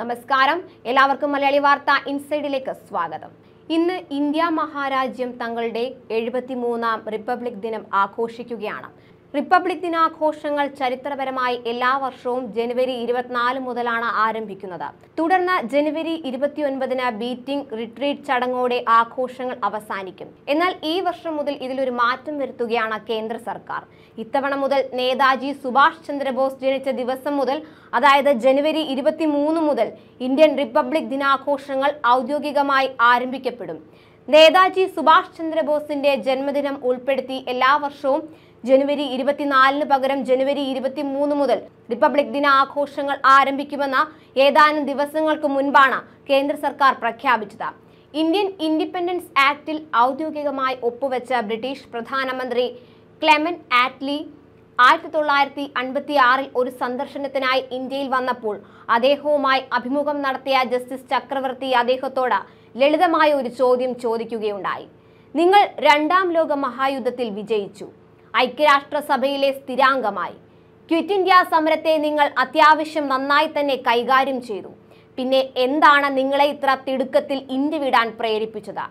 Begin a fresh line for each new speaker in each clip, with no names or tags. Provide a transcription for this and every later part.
നമസ്കാരം എല്ലാവർക്കും മലയാളി വാർത്ത ഇൻസൈഡിലേക്ക് സ്വാഗതം ഇന്ന് ഇന്ത്യ മഹാരാജ്യം തങ്ങളുടെ എഴുപത്തിമൂന്നാം റിപ്പബ്ലിക് ദിനം ആഘോഷിക്കുകയാണ് റിപ്പബ്ലിക് ദിനാഘോഷങ്ങൾ ചരിത്രപരമായി എല്ലാ വർഷവും ജനുവരി ഇരുപത്തിനാല് മുതലാണ് ആരംഭിക്കുന്നത് തുടർന്ന് ജനുവരി ഇരുപത്തിയൊൻപതിന് ബീറ്റിംഗ് റിട്രീറ്റ് ചടങ്ങോടെ ആഘോഷങ്ങൾ അവസാനിക്കും എന്നാൽ ഈ വർഷം മുതൽ ഇതിലൊരു മാറ്റം വരുത്തുകയാണ് കേന്ദ്ര സർക്കാർ ഇത്തവണ മുതൽ നേതാജി സുഭാഷ് ചന്ദ്രബോസ് ജനിച്ച ദിവസം മുതൽ അതായത് ജനുവരി ഇരുപത്തിമൂന്ന് മുതൽ ഇന്ത്യൻ റിപ്പബ്ലിക് ദിനാഘോഷങ്ങൾ ഔദ്യോഗികമായി ആരംഭിക്കപ്പെടും നേതാജി സുഭാഷ് ചന്ദ്രബോസിന്റെ ജന്മദിനം ഉൾപ്പെടുത്തി എല്ലാ വർഷവും ജനുവരി ഇരുപത്തിനാലിന് പകരം ജനുവരി മൂന്ന് മുതൽ റിപ്പബ്ലിക് ദിന ആഘോഷങ്ങൾ ആരംഭിക്കുമെന്ന ഏതാനും ദിവസങ്ങൾക്ക് മുൻപാണ് കേന്ദ്ര സർക്കാർ പ്രഖ്യാപിച്ചത് ഇന്ത്യൻ ഇൻഡിപെൻഡൻസ് ആക്ടിൽ ഔദ്യോഗികമായി ഒപ്പുവെച്ച ബ്രിട്ടീഷ് പ്രധാനമന്ത്രി ക്ലെമൻ ആറ്റ്ലി ആയിരത്തി തൊള്ളായിരത്തി അൻപത്തി ആറിൽ ഒരു സന്ദർശനത്തിനായി ഇന്ത്യയിൽ വന്നപ്പോൾ അദ്ദേഹവുമായി അഭിമുഖം നടത്തിയ ജസ്റ്റിസ് ചക്രവർത്തി അദ്ദേഹത്തോട് ലളിതമായ ഒരു ചോദ്യം ചോദിക്കുകയുണ്ടായി നിങ്ങൾ രണ്ടാം ലോക മഹായുദ്ധത്തിൽ വിജയിച്ചു ഐക്യരാഷ്ട്രസഭയിലെ സ്ഥിരാംഗമായി ക്വിറ്റ് ഇന്ത്യ സമരത്തെ നിങ്ങൾ അത്യാവശ്യം നന്നായി തന്നെ കൈകാര്യം ചെയ്തു പിന്നെ എന്താണ് നിങ്ങളെ ഇത്ര തിടുക്കത്തിൽ ഇന്ത്യ വിടാൻ പ്രേരിപ്പിച്ചത്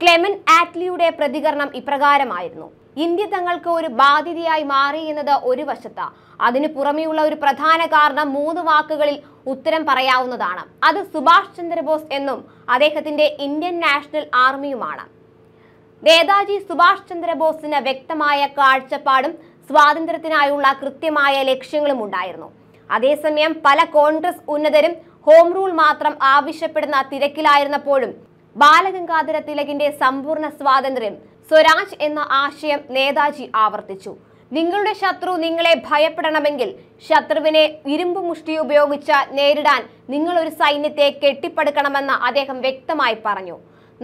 ക്ലെമൻ ആറ്റ്ലിയുടെ പ്രതികരണം ഇപ്രകാരമായിരുന്നു ഇന്ത്യ തങ്ങൾക്ക് ഒരു ബാധ്യതയായി മാറി എന്നത് ഒരു വശത്ത് അതിനു പുറമെയുള്ള ഒരു പ്രധാന കാരണം മൂന്ന് വാക്കുകളിൽ ഉത്തരം പറയാവുന്നതാണ് അത് സുഭാഷ് ചന്ദ്രബോസ് എന്നും അദ്ദേഹത്തിന്റെ ഇന്ത്യൻ നാഷണൽ ആർമിയുമാണ് നേതാജി സുഭാഷ് ചന്ദ്രബോസിന് വ്യക്തമായ കാഴ്ചപ്പാടും സ്വാതന്ത്ര്യത്തിനായുള്ള കൃത്യമായ ലക്ഷ്യങ്ങളും ഉണ്ടായിരുന്നു അതേസമയം പല കോൺഗ്രസ് ഉന്നതരും ഹോം റൂൾ മാത്രം ആവശ്യപ്പെടുന്ന തിരക്കിലായിരുന്നപ്പോഴും ബാലഗംഗാധര തിലകിന്റെ സമ്പൂർണ്ണ സ്വാതന്ത്ര്യം സ്വരാജ് എന്ന ആശയം നേതാജി ആവർത്തിച്ചു നിങ്ങളുടെ ശത്രു നിങ്ങളെ ഭയപ്പെടണമെങ്കിൽ ശത്രുവിനെ ഇരുമ്പ് മുഷ്ടി ഉപയോഗിച്ച് നേരിടാൻ നിങ്ങളൊരു സൈന്യത്തെ കെട്ടിപ്പടുക്കണമെന്ന് അദ്ദേഹം വ്യക്തമായി പറഞ്ഞു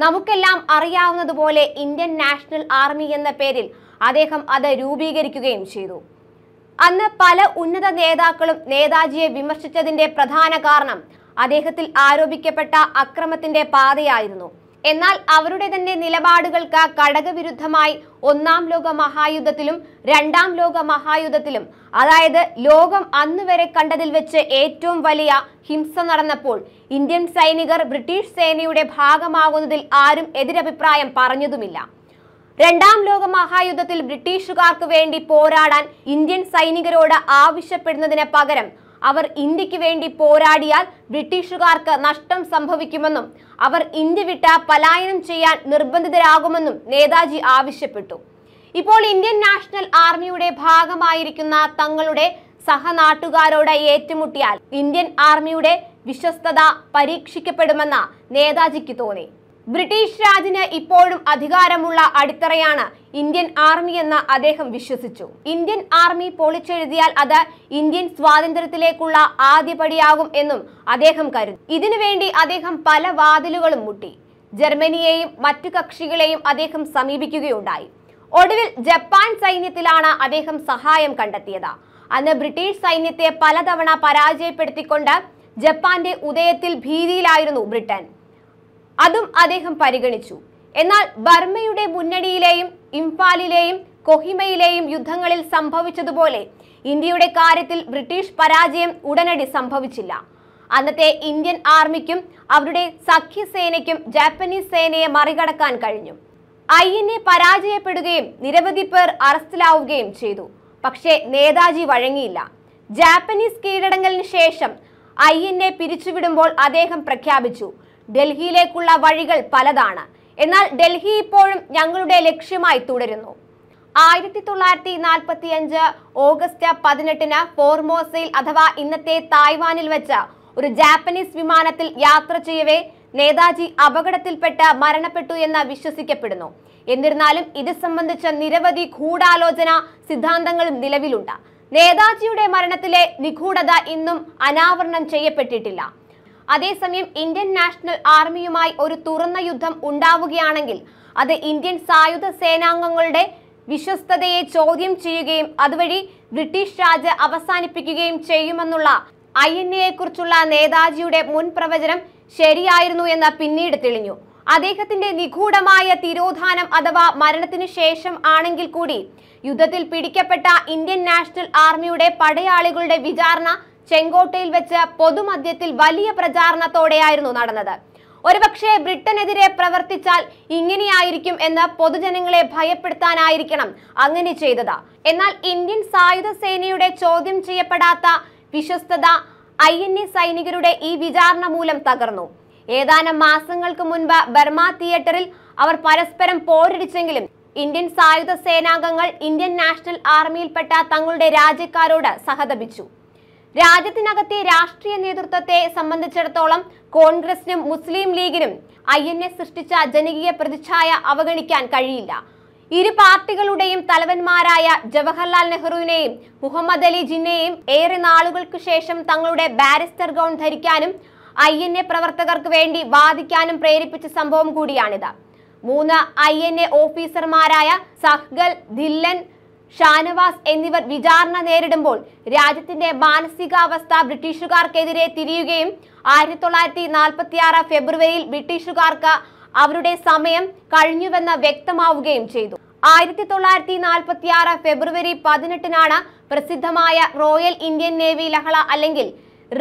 നമുക്കെല്ലാം അറിയാവുന്നതുപോലെ ഇന്ത്യൻ നാഷണൽ ആർമി എന്ന പേരിൽ അദ്ദേഹം അത് രൂപീകരിക്കുകയും ചെയ്തു അന്ന് പല ഉന്നത നേതാക്കളും നേതാജിയെ വിമർശിച്ചതിന്റെ പ്രധാന കാരണം അദ്ദേഹത്തിൽ ആരോപിക്കപ്പെട്ട അക്രമത്തിന്റെ പാതയായിരുന്നു എന്നാൽ അവരുടെ തന്നെ നിലപാടുകൾക്ക് കടകവിരുദ്ധമായി ഒന്നാം ലോക മഹായുദ്ധത്തിലും രണ്ടാം ലോക മഹായുദ്ധത്തിലും അതായത് ലോകം അന്ന് വരെ കണ്ടതിൽ വെച്ച് ഏറ്റവും വലിയ ഹിംസ നടന്നപ്പോൾ ഇന്ത്യൻ സൈനികർ ബ്രിട്ടീഷ് സേനയുടെ ഭാഗമാകുന്നതിൽ ആരും എതിരഭിപ്രായം പറഞ്ഞതുമില്ല രണ്ടാം ലോക മഹായുദ്ധത്തിൽ ബ്രിട്ടീഷുകാർക്ക് വേണ്ടി പോരാടാൻ ഇന്ത്യൻ സൈനികരോട് ആവശ്യപ്പെടുന്നതിന് പകരം അവർ ഇന്ത്യക്ക് വേണ്ടി പോരാടിയാൽ ബ്രിട്ടീഷുകാർക്ക് നഷ്ടം സംഭവിക്കുമെന്നും അവർ ഇന്ത്യ വിട്ട പലായനം ചെയ്യാൻ നിർബന്ധിതരാകുമെന്നും നേതാജി ആവശ്യപ്പെട്ടു ഇപ്പോൾ ഇന്ത്യൻ നാഷണൽ ആർമിയുടെ ഭാഗമായിരിക്കുന്ന തങ്ങളുടെ സഹനാട്ടുകാരോട് ഏറ്റുമുട്ടിയാൽ ഇന്ത്യൻ ആർമിയുടെ വിശ്വസ്തത പരീക്ഷിക്കപ്പെടുമെന്ന നേതാജിക്ക് തോന്നി ബ്രിട്ടീഷ് രാജിന് ഇപ്പോഴും അധികാരമുള്ള അടിത്തറയാണ് ഇന്ത്യൻ ആർമി എന്ന് അദ്ദേഹം വിശ്വസിച്ചു ഇന്ത്യൻ ആർമി പൊളിച്ചെഴുതിയാൽ അത് ഇന്ത്യൻ സ്വാതന്ത്ര്യത്തിലേക്കുള്ള ആദ്യപടിയാകും എന്നും അദ്ദേഹം കരുതി ഇതിനുവേണ്ടി അദ്ദേഹം പല വാതിലുകളും മുട്ടി ജർമ്മനിയെയും മറ്റു കക്ഷികളെയും അദ്ദേഹം സമീപിക്കുകയുണ്ടായി ഒടുവിൽ ജപ്പാൻ സൈന്യത്തിലാണ് അദ്ദേഹം സഹായം കണ്ടെത്തിയത് അന്ന് ബ്രിട്ടീഷ് സൈന്യത്തെ പലതവണ പരാജയപ്പെടുത്തിക്കൊണ്ട് ജപ്പാന്റെ ഉദയത്തിൽ ഭീതിയിലായിരുന്നു ബ്രിട്ടൻ അതും അദ്ദേഹം പരിഗണിച്ചു എന്നാൽ ബർമ്മയുടെ മുന്നണിയിലെയും ഇംഫാലിലെയും കൊഹിമയിലെയും യുദ്ധങ്ങളിൽ സംഭവിച്ചതുപോലെ ഇന്ത്യയുടെ കാര്യത്തിൽ ബ്രിട്ടീഷ് പരാജയം ഉടനടി സംഭവിച്ചില്ല അന്നത്തെ ഇന്ത്യൻ ആർമിക്കും അവരുടെ സഖ്യസേനയ്ക്കും ജാപ്പനീസ് സേനയെ മറികടക്കാൻ കഴിഞ്ഞു ഐ എൻ എ പരാജയപ്പെടുകയും നിരവധി പേർ അറസ്റ്റിലാവുകയും ചെയ്തു പക്ഷേ നേതാജി വഴങ്ങിയില്ല ജാപ്പനീസ് കീഴടങ്ങലിന് ശേഷം ഐ എൻ എ പിരിച്ചുവിടുമ്പോൾ അദ്ദേഹം പ്രഖ്യാപിച്ചു ഡൽഹിയിലേക്കുള്ള വഴികൾ പലതാണ് എന്നാൽ ഡൽഹി ഇപ്പോഴും ഞങ്ങളുടെ ലക്ഷ്യമായി തുടരുന്നു ആയിരത്തി തൊള്ളായിരത്തി നാൽപ്പത്തി അഞ്ച് ഓഗസ്റ്റ് പതിനെട്ടിന് ഫോർമോസയിൽ അഥവാ ഇന്നത്തെ തായ്വാനിൽ വെച്ച് ഒരു ജാപ്പനീസ് വിമാനത്തിൽ യാത്ര ചെയ്യവേ നേതാജി അപകടത്തിൽപ്പെട്ട് മരണപ്പെട്ടു എന്ന് വിശ്വസിക്കപ്പെടുന്നു എന്നിരുന്നാലും ഇത് സംബന്ധിച്ച നിരവധി ഗൂഢാലോചന സിദ്ധാന്തങ്ങളും നിലവിലുണ്ട് നേതാജിയുടെ മരണത്തിലെ നിഗൂഢത ഇന്നും അനാവരണം ചെയ്യപ്പെട്ടിട്ടില്ല അതേസമയം ഇന്ത്യൻ നാഷണൽ ആർമിയുമായി ഒരു തുറന്ന യുദ്ധം ഉണ്ടാവുകയാണെങ്കിൽ അത് ഇന്ത്യൻ സായുധ സേനാംഗങ്ങളുടെ വിശ്വസ്തതയെ ചോദ്യം ചെയ്യുകയും അതുവഴി ബ്രിട്ടീഷ് രാജ് അവസാനിപ്പിക്കുകയും ചെയ്യുമെന്നുള്ള ഐ എൻ കുറിച്ചുള്ള നേതാജിയുടെ മുൻ പ്രവചനം ശരിയായിരുന്നു എന്ന് പിന്നീട് തെളിഞ്ഞു അദ്ദേഹത്തിന്റെ നിഗൂഢമായ തിരോധാനം അഥവാ മരണത്തിനു ശേഷം ആണെങ്കിൽ കൂടി യുദ്ധത്തിൽ പിടിക്കപ്പെട്ട ഇന്ത്യൻ നാഷണൽ ആർമിയുടെ പടയാളികളുടെ വിചാരണ ചെങ്കോട്ടയിൽ വെച്ച് പൊതുമധ്യത്തിൽ വലിയ പ്രചാരണത്തോടെയായിരുന്നു നടന്നത് ഒരുപക്ഷെ ബ്രിട്ടനെതിരെ പ്രവർത്തിച്ചാൽ ഇങ്ങനെയായിരിക്കും എന്ന് പൊതുജനങ്ങളെ ഭയപ്പെടുത്താനായിരിക്കണം അങ്ങനെ ചെയ്തത് എന്നാൽ ഇന്ത്യൻ സായുധ സേനയുടെ ചോദ്യം ചെയ്യപ്പെടാത്ത വിശ്വസ്തത ഐ എൻ എ സൈനികരുടെ ഈ വിചാരണ മൂലം തകർന്നു ഏതാനും മാസങ്ങൾക്ക് മുൻപ് ബർമ തിയേറ്ററിൽ അവർ പരസ്പരം പോരടിച്ചെങ്കിലും ഇന്ത്യൻ സായുധ സേനാംഗങ്ങൾ ഇന്ത്യൻ നാഷണൽ ആർമിയിൽപ്പെട്ട തങ്ങളുടെ രാജ്യക്കാരോട് സഹതപിച്ചു രാജ്യത്തിനകത്തെ രാഷ്ട്രീയ നേതൃത്വത്തെ സംബന്ധിച്ചിടത്തോളം കോൺഗ്രസിനും മുസ്ലിം ലീഗിനും ഐ എൻ എ സൃഷ്ടിച്ച ജനകീയ പ്രതിച്ഛായ അവഗണിക്കാൻ കഴിയില്ല ഇരു പാർട്ടികളുടെയും തലവന്മാരായ ജവഹർലാൽ നെഹ്റുവിനെയും മുഹമ്മദ് അലി ജിന്നയെയും ഏറെ നാളുകൾക്ക് ശേഷം തങ്ങളുടെ ബാരിസ്റ്റർ ഗൗൺ ധരിക്കാനും ഐ എൻ എ പ്രവർത്തകർക്ക് വേണ്ടി വാദിക്കാനും പ്രേരിപ്പിച്ച സംഭവം കൂടിയാണിത് മൂന്ന് ഐ എൻ എ ഓഫീസർമാരായ സഹ്ഗൽ ധില്ലൻ ഷാനവാസ് എന്നിവർ വിചാരണ നേരിടുമ്പോൾ രാജ്യത്തിന്റെ മാനസികാവസ്ഥ ബ്രിട്ടീഷുകാർക്കെതിരെ തിരിയുകയും ആയിരത്തി തൊള്ളായിരത്തി നാൽപ്പത്തി ആറ് ഫെബ്രുവരിയിൽ ബ്രിട്ടീഷുകാർക്ക് അവരുടെ സമയം കഴിഞ്ഞുവെന്ന് വ്യക്തമാവുകയും ചെയ്തു ആയിരത്തി തൊള്ളായിരത്തി നാൽപ്പത്തി ആറ് ഫെബ്രുവരി പതിനെട്ടിനാണ് പ്രസിദ്ധമായ റോയൽ ഇന്ത്യൻ നേവി ലഹള അല്ലെങ്കിൽ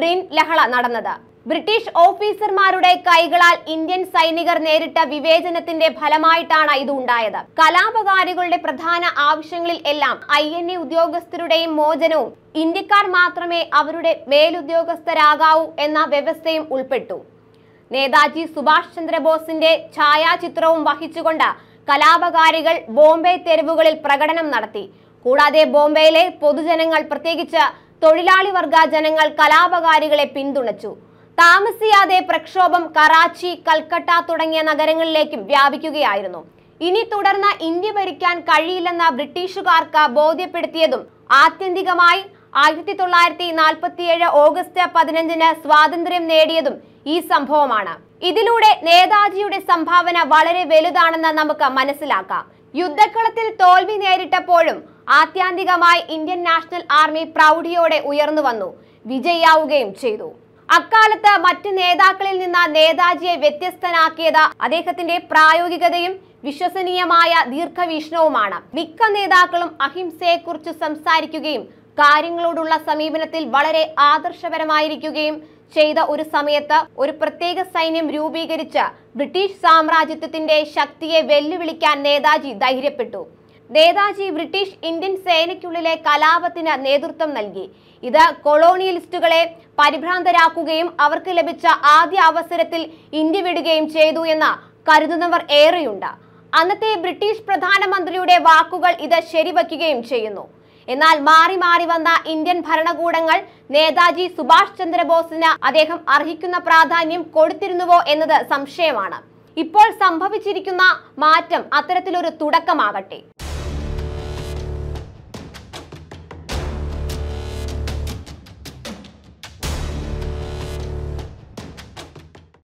റിൻ ലഹള നടന്നത് ബ്രിട്ടീഷ് ഓഫീസർമാരുടെ കൈകളാൽ ഇന്ത്യൻ സൈനികർ നേരിട്ട വിവേചനത്തിന്റെ ഫലമായിട്ടാണ് ഇത് ഉണ്ടായത് കലാപകാരികളുടെ പ്രധാന ആവശ്യങ്ങളിൽ എല്ലാം ഐ എൻ എ ഉദ്യോഗസ്ഥരുടെയും മോചനവും ഇന്ത്യക്കാർ മാത്രമേ അവരുടെ മേലുദ്യോഗസ്ഥരാകാവൂ എന്ന വ്യവസ്ഥയും ഉൾപ്പെട്ടു നേതാജി സുഭാഷ് ചന്ദ്രബോസിന്റെ ഛായാചിത്രവും വഹിച്ചുകൊണ്ട് കലാപകാരികൾ ബോംബെ തെരുവുകളിൽ പ്രകടനം നടത്തി കൂടാതെ ബോംബെയിലെ പൊതുജനങ്ങൾ പ്രത്യേകിച്ച് തൊഴിലാളി വർഗ ജനങ്ങൾ കലാപകാരികളെ പിന്തുണച്ചു താമസിയാതെ പ്രക്ഷോഭം കറാച്ചി കൽക്കട്ട തുടങ്ങിയ നഗരങ്ങളിലേക്കും വ്യാപിക്കുകയായിരുന്നു ഇനി തുടർന്ന് ഇന്ത്യ ഭരിക്കാൻ കഴിയില്ലെന്ന ബ്രിട്ടീഷുകാർക്ക് ബോധ്യപ്പെടുത്തിയതും ആത്യന്തികമായി ആയിരത്തി തൊള്ളായിരത്തി ഏഴ് ഓഗസ്റ്റ് പതിനഞ്ചിന് സ്വാതന്ത്ര്യം നേടിയതും ഈ സംഭവമാണ് ഇതിലൂടെ നേതാജിയുടെ സംഭാവന വളരെ വലുതാണെന്ന് നമുക്ക് മനസ്സിലാക്കാം യുദ്ധക്കളത്തിൽ തോൽവി നേരിട്ടപ്പോഴും ആത്യാന്തികമായി ഇന്ത്യൻ നാഷണൽ ആർമി പ്രൗഢിയോടെ ഉയർന്നു വന്നു വിജയിയാവുകയും ചെയ്തു അക്കാലത്ത് മറ്റ് നേതാക്കളിൽ നിന്ന് നേതാജിയെ വ്യത്യസ്തനാക്കിയത് അദ്ദേഹത്തിന്റെ പ്രായോഗികതയും വിശ്വസനീയമായ ദീർഘവീക്ഷണവുമാണ് മിക്ക നേതാക്കളും അഹിംസയെക്കുറിച്ച് സംസാരിക്കുകയും കാര്യങ്ങളോടുള്ള സമീപനത്തിൽ വളരെ ആദർശപരമായിരിക്കുകയും ചെയ്ത ഒരു സമയത്ത് ഒരു പ്രത്യേക സൈന്യം രൂപീകരിച്ച് ബ്രിട്ടീഷ് സാമ്രാജ്യത്വത്തിന്റെ ശക്തിയെ വെല്ലുവിളിക്കാൻ നേതാജി ധൈര്യപ്പെട്ടു നേതാജി ബ്രിട്ടീഷ് ഇന്ത്യൻ സേനയ്ക്കുള്ളിലെ കലാപത്തിന് നേതൃത്വം നൽകി ഇത് കൊളോണിയലിസ്റ്റുകളെ പരിഭ്രാന്തരാക്കുകയും അവർക്ക് ലഭിച്ച ആദ്യ അവസരത്തിൽ ഇന്ത്യ വിടുകയും ചെയ്തു എന്ന് കരുതുന്നവർ ഏറെയുണ്ട് അന്നത്തെ ബ്രിട്ടീഷ് പ്രധാനമന്ത്രിയുടെ വാക്കുകൾ ഇത് ശരിവയ്ക്കുകയും ചെയ്യുന്നു എന്നാൽ മാറി മാറി വന്ന ഇന്ത്യൻ ഭരണകൂടങ്ങൾ നേതാജി സുഭാഷ് ചന്ദ്രബോസിന് അദ്ദേഹം അർഹിക്കുന്ന പ്രാധാന്യം കൊടുത്തിരുന്നുവോ എന്നത് സംശയമാണ് ഇപ്പോൾ സംഭവിച്ചിരിക്കുന്ന മാറ്റം അത്തരത്തിലൊരു തുടക്കമാകട്ടെ